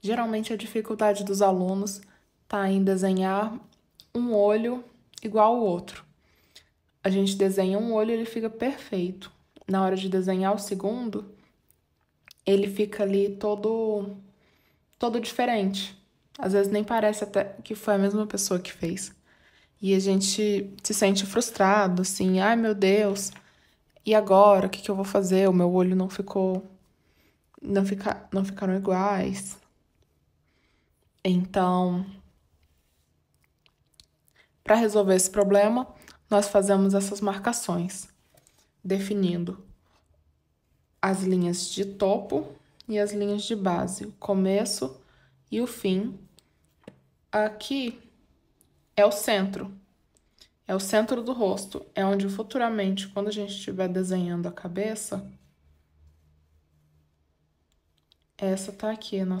Geralmente a dificuldade dos alunos está em desenhar um olho igual ao outro. A gente desenha um olho, e ele fica perfeito. Na hora de desenhar o segundo, ele fica ali todo todo diferente. Às vezes nem parece até que foi a mesma pessoa que fez. E a gente se sente frustrado, assim, ai meu Deus, e agora? O que, que eu vou fazer? O meu olho não ficou. Não, fica, não ficaram iguais. Então, para resolver esse problema, nós fazemos essas marcações, definindo as linhas de topo e as linhas de base, o começo e o fim. Aqui é o centro, é o centro do rosto, é onde futuramente, quando a gente estiver desenhando a cabeça, essa tá aqui, né?